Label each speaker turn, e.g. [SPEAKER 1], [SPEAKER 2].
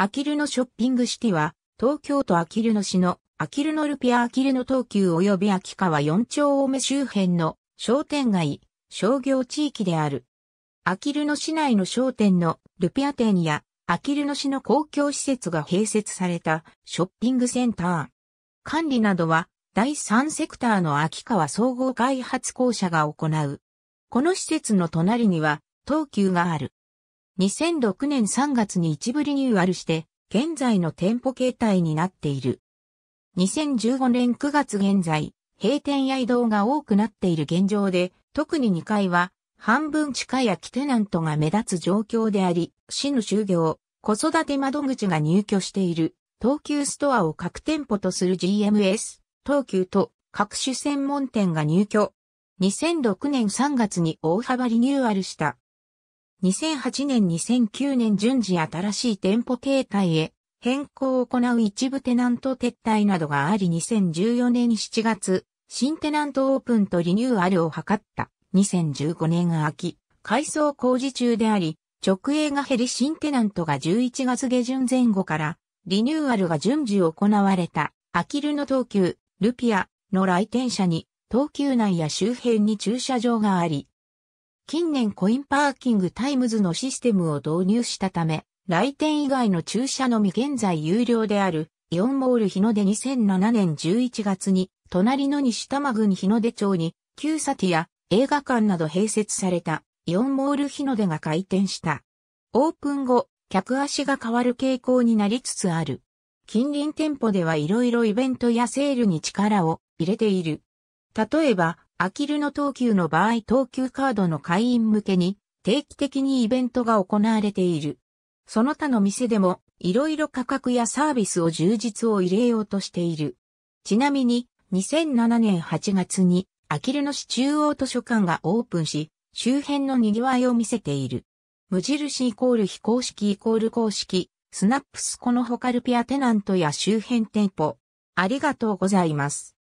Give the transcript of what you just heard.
[SPEAKER 1] アキルノショッピングシティは、東京都アキルノ市のアキルノルピアアキルノ東急及び秋川4丁目周辺の商店街、商業地域である。アキルノ市内の商店のルピア店や、アキルノ市の公共施設が併設されたショッピングセンター。管理などは、第3セクターの秋川総合開発公社が行う。この施設の隣には、東急がある。2006年3月に一部リニューアルして、現在の店舗形態になっている。2015年9月現在、閉店や移動が多くなっている現状で、特に2階は、半分地下やキテナントが目立つ状況であり、市の就業、子育て窓口が入居している、東急ストアを各店舗とする GMS、東急と各種専門店が入居。2006年3月に大幅リニューアルした2008年2009年順次新しい店舗形態へ変更を行う一部テナント撤退などがあり2014年7月、新テナントオープンとリニューアルを図った。2015年秋、改装工事中であり、直営が減り新テナントが11月下旬前後から、リニューアルが順次行われた、アキルの東急、ルピアの来店者に、東急内や周辺に駐車場があり、近年コインパーキングタイムズのシステムを導入したため、来店以外の駐車のみ現在有料であるイオンモール日の出2007年11月に、隣の西多摩郡日の出町に、旧サティや映画館など併設されたイオンモール日の出が開店した。オープン後、客足が変わる傾向になりつつある。近隣店舗ではいろいろイベントやセールに力を入れている。例えば、アキルの東急の場合東急カードの会員向けに定期的にイベントが行われている。その他の店でもいろいろ価格やサービスを充実を入れようとしている。ちなみに2007年8月にアキルの市中央図書館がオープンし、周辺の賑わいを見せている。無印イコール非公式イコール公式、スナップスこのカルピアテナントや周辺店舗。ありがとうございます。